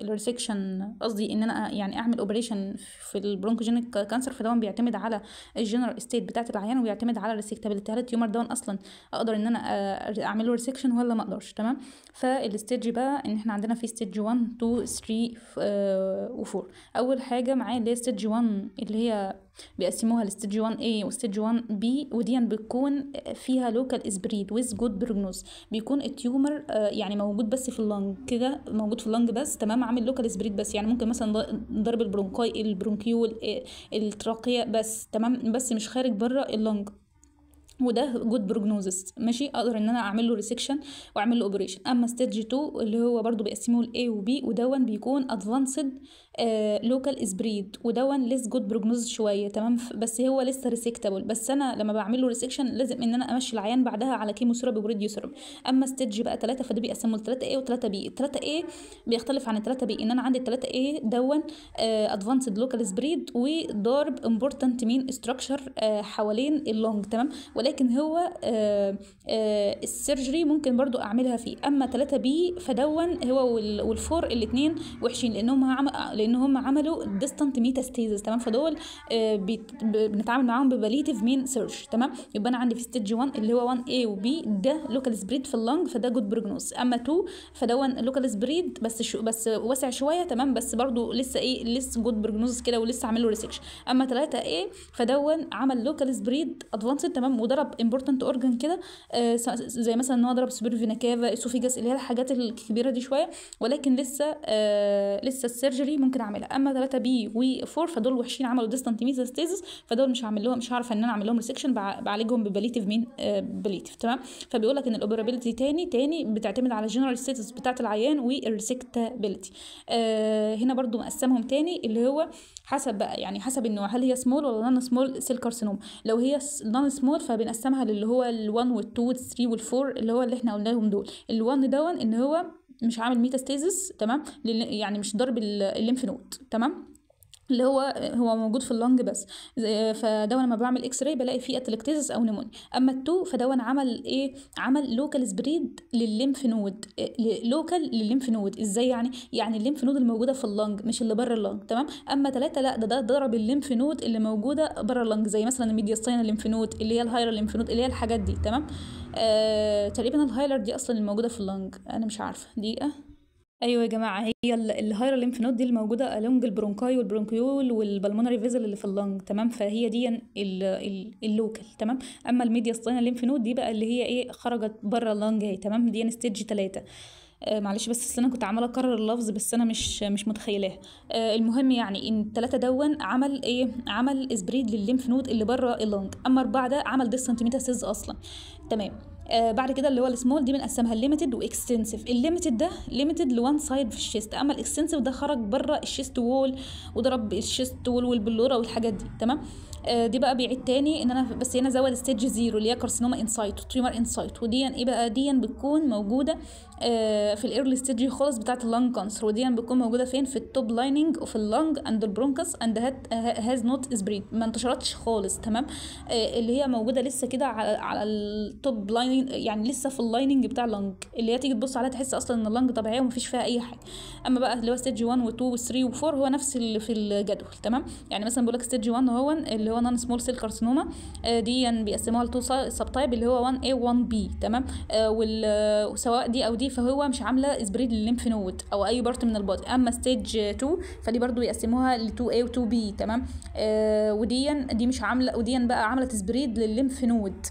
ريسكشن قصدي ان انا يعني اعمل اوبريشن في البرونكوجينيك كانسر فده بيعتمد على الجنرال ستيت بتاعه العيان وبيعتمد على الريسكشن طب الالتهابات التيومر اصلا اقدر ان انا اعمل له ريسكشن ولا ما اقدرش تمام فالستيج بقى ان احنا عندنا في ستيج 1 2 3 و4 اول حاجه معايا اللي هي ستيج 1 اللي هي بيقسموها لستيج 1 A وستيج 1 B ودي بتكون فيها لوكال اسبريد ويز جود بروجنوز بيكون التيومر آه، يعني موجود بس في اللنج كده موجود في اللنج بس تمام عامل لوكال اسبريد بس يعني ممكن مثلا ضرب البرونكاي البرونكيول آه، التراقيه بس تمام بس مش خارج بره اللنج وده جود بروجنوزس ماشي اقدر ان انا اعمل له ريسكشن واعمل له اوبريشن اما ستيج 2 اللي هو برده بيقسموه و B ودون بيكون ادفانسد لوكال اسبريد ودون لسه جود بروجنوز شويه تمام بس هو لسه ريسكتابل بس انا لما بعمل له ريسكشن لازم ان انا امشي العيان بعدها على كيمو وريديو وريديوثيرابي اما ستيدج بقى 3 فده بيقسمه ل 3 اي و 3 بي 3 اي بيختلف عن 3 بي ان انا عندي 3 اي دون ادفانسد لوكال سبريد وضارب امبورتنت مين استراكشر حوالين اللونج تمام ولكن هو آه، آه، السيرجري ممكن برضو اعملها فيه اما 3 بي فدون هو والفور الاثنين وحشين لانهم لان هم عملوا ديستانت ميتا ستيزز تمام فدول آه، بنتعامل معاهم بباليتيف مين سيرش تمام يبقى انا عندي في ستيج 1 اللي هو 1 اي وبي ده لوكال سبريد في اللنج فده جود بروجنوز اما 2 فدون لوكال سبريد بس شو بس واسع شويه تمام بس برضو لسه ايه لسه جود بروجنوز كده ولسه عامل له ريسكشن اما 3 اي فدون عمل لوكال سبريد ادفانسد تمام وضرب امبورتنت اورجن كده آه، زي مثلا ان هو ضرب سوبر فينا كافا اسوفيجاس اللي هي الحاجات الكبيره دي شويه ولكن لسه آه لسه السيرجري ممكن ممكن اعملها اما 3 بي و4 فدول وحشين عملوا ديستانت ميزاستيزس فدول مش هعمل لهم مش هعرف ان انا اعمل لهم ريسكشن بعالجهم بباليتيف مين آه، باليتيف تمام فبيقول لك ان الاوبرابيلتي تاني تاني بتعتمد على الجنرال ستاتس بتاعت العيان والريسكتابيلتي آه، هنا برضو مقسمهم تاني اللي هو حسب بقى يعني حسب النوع هل هي سمول ولا نون سمول سيل كارسينوم لو هي نون سمول فبنقسمها للي هو ال1 وال2 وال3 وال4 اللي هو اللي احنا قلنا لهم دول ال1 دون ان هو مش عامل ميتاستيزس تمام يعني مش ضرب الليمف نود تمام اللي هو هو موجود في اللنج بس فده لما بعمل اكس راي بلاقي فيه اتلكتيزس او نمون اما التو فده عمل ايه عمل لوكال سبريد للليمف نود لوكال للليمف نود ازاي يعني يعني الليمف نود الموجوده في اللنج مش اللي بره اللنج تمام اما ثلاثة لا ده ده ضرب الليمف نود اللي موجوده بره اللنج زي مثلا الميدياستاين الليمف نود اللي هي الهايرا الليمف نود اللي هي الحاجات دي تمام آه، تقريبا الهايلر دي اصلا الموجوده في اللنج انا مش عارفه دقيقه ايوه يا جماعه هي الهايرا ليمف نود دي الموجوده الونج البرونكاي والبرونكيول والبلمونري فيزل اللي في اللنج تمام فهي دي اللوكال تمام اما الميديا ستاينا ليمف نود دي بقى اللي هي ايه خرجت بره اللنج اهي تمام دي ستيج يعني 3 آه معلش بس انا كنت عماله اكرر اللفظ بس انا مش مش متخيلاه آه المهم يعني ان التلاته دون عمل ايه عمل اسبريد للليمف نود اللي بره اللنج اما اربعه ده عمل ديس سنتيمتر سيز اصلا تمام آه بعد كده اللي هو السمول دي بنقسمها ليميتد واكستنسيف الليميتد ده ليميتد لوان سايد في الشيست اما الاكستنسيف ده خرج بره الشيست وول وضرب الشيست وول والبلوره والحاجات دي تمام آه دي بقى بيعيد تاني ان انا بس هنا زود ستيج زيرو اللي هي كارسينوما انسايت وتيومر انسايت ودي ايه بقى دي بتكون موجوده آه، في الايرلي ستيج خالص بتاعه اللنج كانسر ودي بتكون موجوده فين في التوب لايننج وفي اللنج اند البرونكس اند هاز نوت سبريد ما انتشرتش خالص تمام آه، اللي هي موجوده لسه كده على, على التوب لايننج يعني لسه في اللايننج بتاع اللنج اللي هي تيجي تبص عليها تحس اصلا ان اللنج طبيعيه ومفيش فيها اي حاجه اما بقى اللي هو ستيج 1 و2 و3 و4 هو نفس اللي في الجدول تمام يعني مثلا بيقول لك ستيج 1 هو اللي هو نون سمول سيل كارسينوما دي يعني بيقسموها لتو سب تايب اللي هو 1A 1B تمام آه، وسواء دي او دي فهو مش عامله سبريد للليمف نود او اي بارت من البادي اما ستيج 2 فدي برضو يقسموها ل 2 a و 2 b تمام آه وديا دي مش عامله وديا بقى عملت سبريد للليمف نود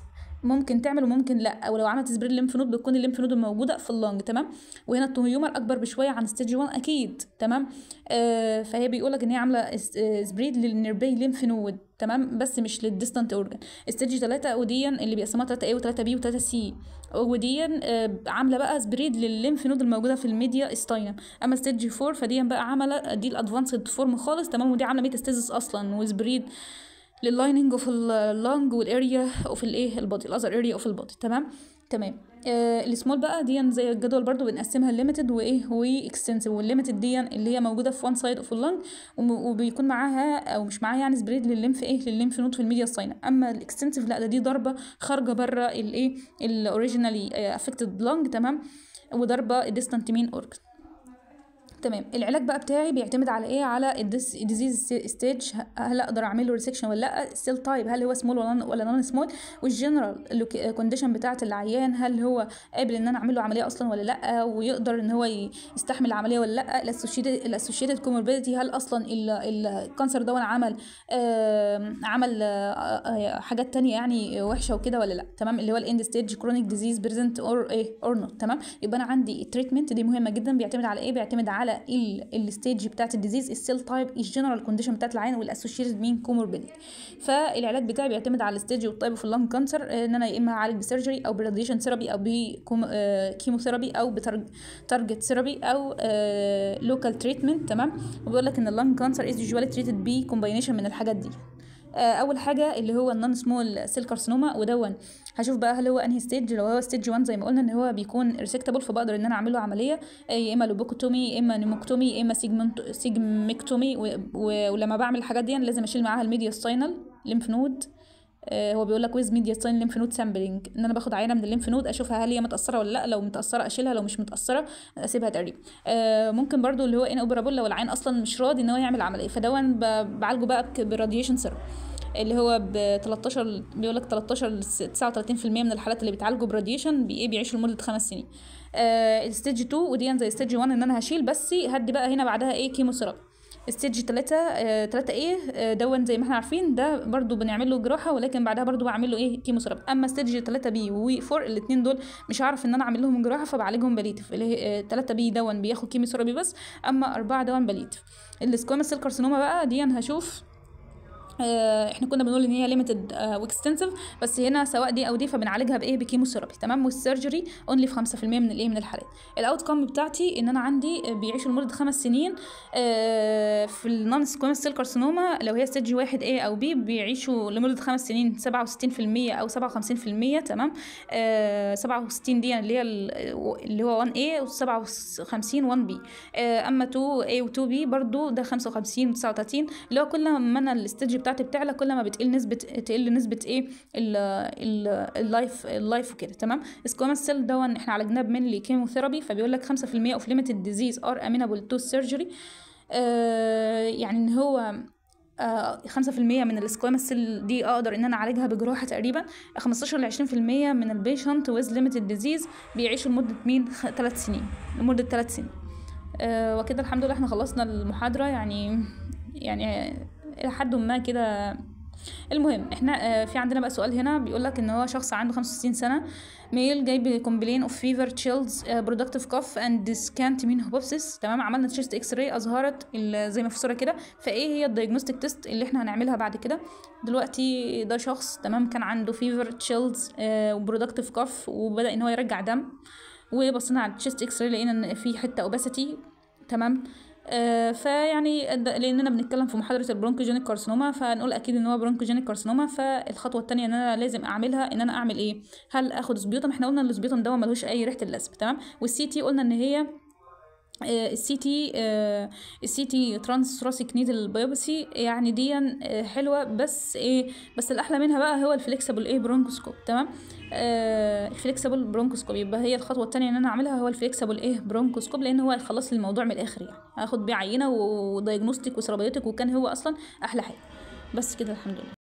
ممكن تعمل وممكن لا ولو عملت سبريد ليمف نود بتكون الليمف نود الموجوده في اللنج تمام وهنا التيومر اكبر بشويه عن ستيج 1 اكيد تمام آه فهي بيقول لك ان هي عامله آه، سبريد للنيربي ليمف نود تمام بس مش للديستانت اورجن ستيج 3 وديا اللي بيقسمها 3 اي و3 بي و3 سي وديا آه عامله بقى سبريد للليمف نود الموجوده في الميديا استاينم اما ستيج 4 فديا بقى عامله دي الادفانسد فورم خالص تمام ودي عامله ميتاستيزس اصلا وسبريد آه لللايننج اوف اللانج والاريا اوف الايه البادي الاذر اريا اوف البادي تمام تمام آه السمول بقى دي زي الجدول برضو بنقسمها ليميتد وايه واكستنسيف والليميتد دي اللي هي موجوده في وان سايد اوف اللانج وبيكون معاها او مش معاها يعني سبريد للليمف ايه للليمف نود في الميديا الصينه اما الاكستنسيف لا ده دي ضربه خارجه بره الايه الاوريجينالي افكتد لانج تمام وضربه ديستانت مين اورجن تمام العلاج بقى بتاعي بيعتمد على ايه على الديزيز ستيج هل اقدر اعمل له ريسكشن ولا لا السيل تايب هل هو سمول ولا ولا نون سمول والجنرال كونديشن بتاعه العيان هل هو قابل ان انا اعمل له عمليه اصلا ولا لا ويقدر ان هو يستحمل العمليه ولا لا الاسوشيتد كوموربيديتي هل اصلا الكانسر ده عمل عمل حاجات تانية يعني وحشه وكده ولا لا تمام اللي هو الاند ستيج كرونيك ديزيز بريزنت اور ايه اور نوت تمام يبقى انا عندي التريتمنت دي مهمه جدا بيعتمد على ايه بيعتمد على الستيج بتاعت الديزيز السيل تايب الجنرال كونديشن بتاعت العين والاسوشيتد مين كوموربيد فالعلاج بتاعي بيعتمد على الستيج والتايب في اللنج كانسر ان انا يا اما اعالج بسيرجري او براديشن ثيرابي او بكيموثيرابي آه، او بتارجت ثيرابي او لوكال آه، تريتمنت تمام وبيقول لك ان اللنج كانسر از يوجوالي تريتد بكومباينيشن من الحاجات دي آه، اول حاجه اللي هو النون سمول سيل كارسينوما ودون هشوف بقى هل هو انهي ستيج لو هو ستيج 1 زي ما قلنا ان هو بيكون ريسكتابل فبقدر ان انا اعمل له عمليه آه، يا اما لوبوكوتومي يا اما نيموكتومي يا اما سيجمكتومي ولما بعمل الحاجات دي لازم اشيل معاها الميديا ساينال ليمف نود آه، هو بيقول لك ويز ميديا ساين ليمف نود سامبلنج ان انا باخد عينه من الليمف نود اشوفها هل هي متاثره ولا لا لو متاثره اشيلها لو مش متاثره اسيبها تقريبا آه، ممكن برضو اللي هو ان اوبرابول لو العين اصلا مش راضي ان هو يعمل عمليه فدوا بعالجه بقى براديشن سيرم اللي هو ب 13 بيقول لك 13 ل 39% من الحالات اللي بيتعالجوا براديشن بي إيه بيعيشوا لمده خمس سنين آه، الستيج 2 ودي زي ستيج 1 ان انا هشيل بس هدي بقى هنا بعدها ايه كيموثيرابي ستيج 3 3 ايه دون زي ما احنا عارفين ده برضو بنعمل له جراحه ولكن بعدها برضو بعمل له ايه كيموثيرابي اما ستيج 3 بي و4 الاثنين دول مش هعرف ان انا اعمل لهم جراحه فبعالجهم باليتف اللي هي 3 آه، بي دون بياخد كيموثيرابي بس اما 4 دون باليتف السكويمس سيل كارسينوما بقى دي انا هشوف آه، احنا كنا بنقول ان هي ليميتد واكستنسيف آه، بس هنا سواء دي او دي فبنعالجها بايه بكيموثيرابي تمام والسيرجري اونلي في 5% من الايه من الحالات الاوت كوم بتاعتي ان انا عندي بيعيش لمده خمس سنين في النون سكويمس سيل كارسينوما لو هي ستيج واحد ايه او بي بيعيشوا لمده خمس سنين 67% آه، او 57% تمام 67 دي اللي هي اللي هو 1 ايه و57 1 بي اما 2 ايه و2 بي برضو ده 55 و39 اللي هو كل ما انا الستيج بتاع بتاعتي بتعلى كل ما بتقل نسبه تقل نسبه ايه اللايف اللايف وكده تمام اسكوما سيل ده احنا عالجناه من الكيموثيرابي فبيقول لك 5% اوف ليميتد ديزيز ار امينابل تو سيرجري يعني ان هو آه، خمسة في المية من السكوام سيل دي أقدر إن أنا أعالجها بجراحة تقريبا خمستاشر لعشرين في المية من البيشنت ويز ليميتد ديزيز بيعيشوا لمدة مين ثلاث سنين لمدة ثلاث سنين أه وكده الحمد لله احنا خلصنا المحاضرة يعني يعني الى حد ما كده المهم احنا آه، في عندنا بقى سؤال هنا بيقول لك ان هو شخص عنده 65 سنه ميل جايب كومبلين اوف فيفر تشيلز برودكتيف كاف اند سكانت مين هوبوبسيس تمام عملنا تشيست اكس راي اظهرت زي ما في الصوره كده فايه هي الدايجنوستيك تيست اللي احنا هنعملها بعد كده دلوقتي ده شخص تمام كان عنده فيفر تشيلز وبرودكتيف كاف وبدا ان هو يرجع دم وبصينا على التشيست اكس راي لقينا ان في حته اوباسيتي تمام آه، فيعني لاننا بنتكلم في محاضره البرونكوجينيك كارسينوما فنقول اكيد ان هو برونكوجينيك كارسينوما فالخطوه الثانيه ان انا لازم اعملها ان انا اعمل ايه هل اخد سبيوتم احنا قلنا ان السبيوتم ده ملوش اي ريحه اللسب تمام والسي تي قلنا ان هي آه، السي تي آه، السي تي ترانس راسك نيدل بايوبسي يعني دي آه، حلوه بس ايه بس الاحلى منها بقى هو الفليكسبل ايه برونكوسكوب تمام فليكسبل برونكوسكوب يبقى هي الخطوه الثانيه ان انا اعملها هو الفليكسبل ايه برونكوسكوب لان هو هيخلص لي الموضوع من الاخر يعني هاخد بيه عينه ودايجنوستيك وسيرابيوتيك وكان هو اصلا احلى حاجه بس كده الحمد لله